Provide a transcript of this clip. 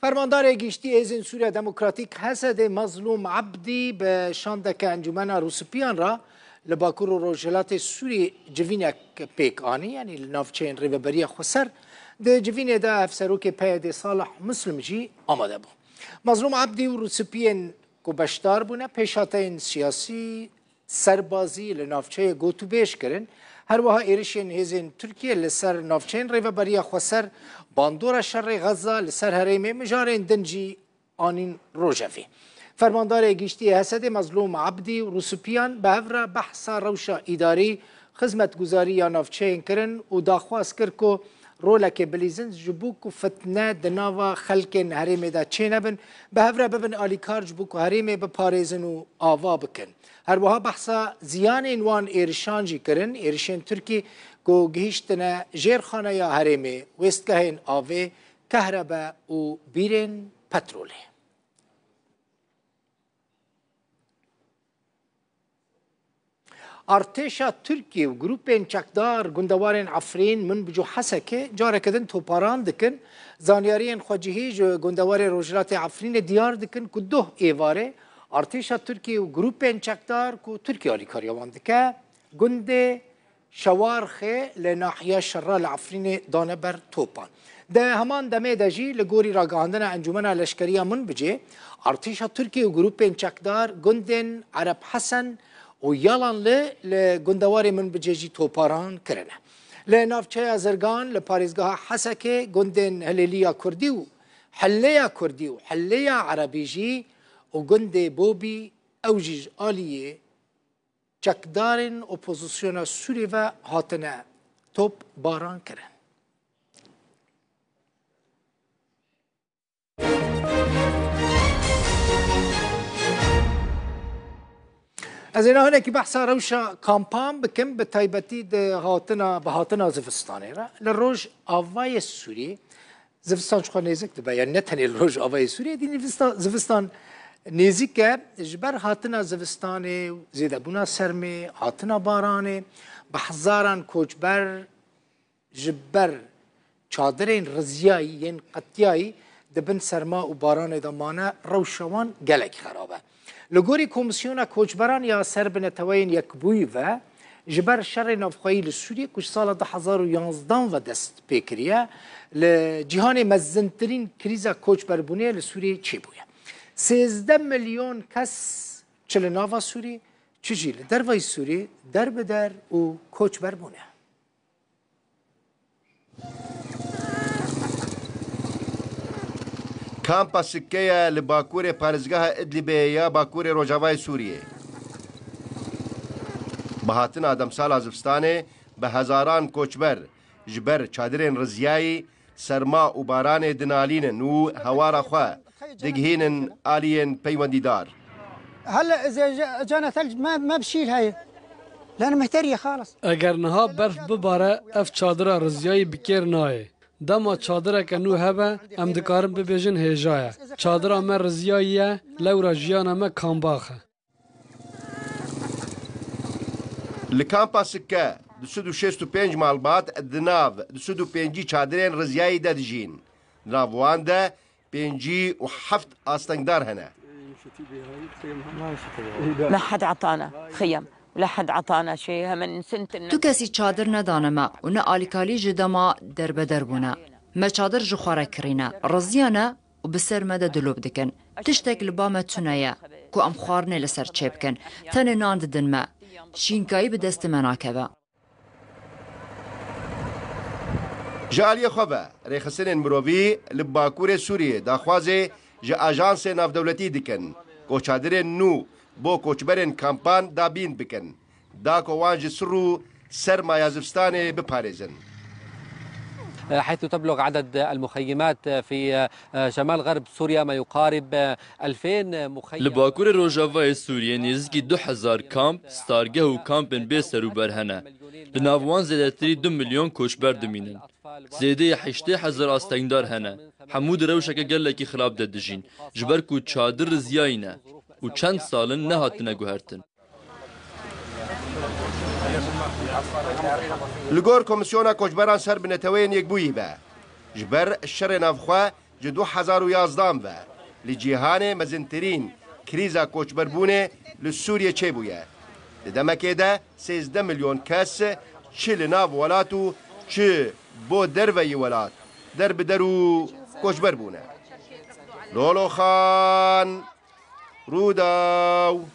فرماندار گیشتی ایزن سوریه دموکراتیک حسد مظلوم عبدی به شاندک انجمن روسپیان را لباکور و روجلات سوری جوینک پیک آنی یعنی نافچین ریوبری خسر د جوین ده افسروک پید صالح مسلم جی آماده بود مظلوم عبدی و روسپیان کو بشدار بونه پیشاتین سیاسی سربازی لنافچه گوتو بیش کرن هر وها ایرشین هزین ترکیه لسر نافچین ریو بریا خسر باندور شر غزه لسر هریمه مجارین دنجی آنین روجفی فرماندار گیشتی حسد مظلوم عبدی و روسپیان به هفره بحثا روشا اداری خزمت گزاری یا نافچین کرن و داخواست کرد که رولك بليزنز جبوك فتنه دناوا خلق هريم دا چينبن بهفر ببن اليكار جبوك هريم بپاريزن و آوا بكن هر وها بحثا زيان وان ايرشانجي كرن ايرشين تركي کو گهشتنه جیرخانه یا هرمه وستگهین آوه کهربه و بیرین پتروله Arteşa Türkiye grupên çekdar gundewarên Efrîn min bi Hesekê careke din toparan dikin zanyariyên xwecihî ji gundewarê Rojhilatê Efrînê diyar dikin ku duh êvarê Artêşa Tirkiye û grupên çekdar ku Tirkiye alîkariya wan dike gundê şewarxê li nahiya şerra li Efrînê dane ber topan. د همان دمه د جی له ګوري راګاندنه انجمنه لشکریه منبجه ارتشا ترکیه ګروپین چکدار ګوندن عرب حسن و یالان له گندواری من بجیجی توپاران کرنه له نافچه زرگان له پاریزگاه حسکه گندن هلیلیا کردی و حلیا کردی و حلیا عربی جی و گند بوبی اوجیج آلیه چکدارن اپوزیسیونا سوری و هاتنه توپ باران کرن از اینا هنه که بحثا روشا کامپان بکم به تایبتی ده هاتنا به هاتنا زفستانه را لروج آوای سوری زفستان چخوا نیزک دبه یعنی نه تنی لروج آوای سوری دی زفستان نیزک جبر هاتنا زفستان زیده بونا سرمه هاتنا بارانه بحزاران کوچبر جبر چادرین رزیایی یعن قطیایی دبن سرما و باران دمانه روشوان گلک خرابه Li Komisyona Koçberan ya Serbin Etewayên Yekbûyî ve ji ber şerê navxweyî li Sûriyê ku ji sala 2011 ve dest pê kiriye li cîhanê mezzintirîn krîza koçberbûnê li Sûriyê çêbûye. 13 milyon kes çi li nava Sûriyê çi jî li dervayî Sûriyê derbide û koçber bûne. کامپا سکەیە لە باکوورێ پارێزگاها ئەدلیبێ یا باکوورێ ڕۆژاوای سووریێ. بەهاتن ئادەم سالا زستانێ بە هەزاران کۆچبەر ji ber çadrên riziyayî serma û baranê dinalînin û hewara xwe dighînin aliyên peywendîdar. Helbşîl heye. Lan mehteriye xalas. Eger niha berf bibare ev çadira riziyayî bikêr nayê. دما چادره که نو هبه ام دکارم ببیجن هیجایه چادره من رزیاییه لورا جیانه من کامباخه Li kampa sikke di sud û şêst û pênc malbat di nav di sud û pêncî çadırên Rizyayê de dijîn. Di nav wan de pêncî û heft astengdar hene. ما حد عطانا خيم ولا حد عطانا شيء من سنت تو کسی چادر ندانه ما و نه آلیکالی جدما در بدر بونه ما چادر جخواره کرینه رزیانه و بسر مده دلوب دکن تشتک لبامه تونایه کو ام خوارنه لسر چیب کن تنه نان ددن ما شینکایی به دست مناکبه جالی خوبه ریخسن مرووی لباکور سوریه داخوازه جا آجانس نافدولتی دکن کو چادر نو بۆ کۆچبەرێن کامپان دابین بکەن داکۆوانجی سڕ و سەرما یازفستانێ بپارێزن. أه، حيث تبلغ عدد المخيمات في أه، شمال غرب سوريا ما يقارب 2000 أه، مخيم لباكور روجافا سوريا نزكي 2000 كامب ستارجه و كامبن بيسر وبرهنه لناوان زيدتري 2 مليون كوشبر دمينن زيدة 8000 حزر هنا حمود روشك قال لك خلاب ددجين جبركو تشادر زياينه û çend salin nehatine guhertin. Li gor Komîsyona Koçberan Serbinetewên Yekbûyî be. Ji ber şerê navxwe ji 2011 ve li cîhanê mezintirîn krîza koçberbûnê li Sûriye çêbûye. Di demekê de 13 milyon kes çi li nav welat û çi bo derveyî welat der bi der û koçber bûne. Lolo Khan Rudal.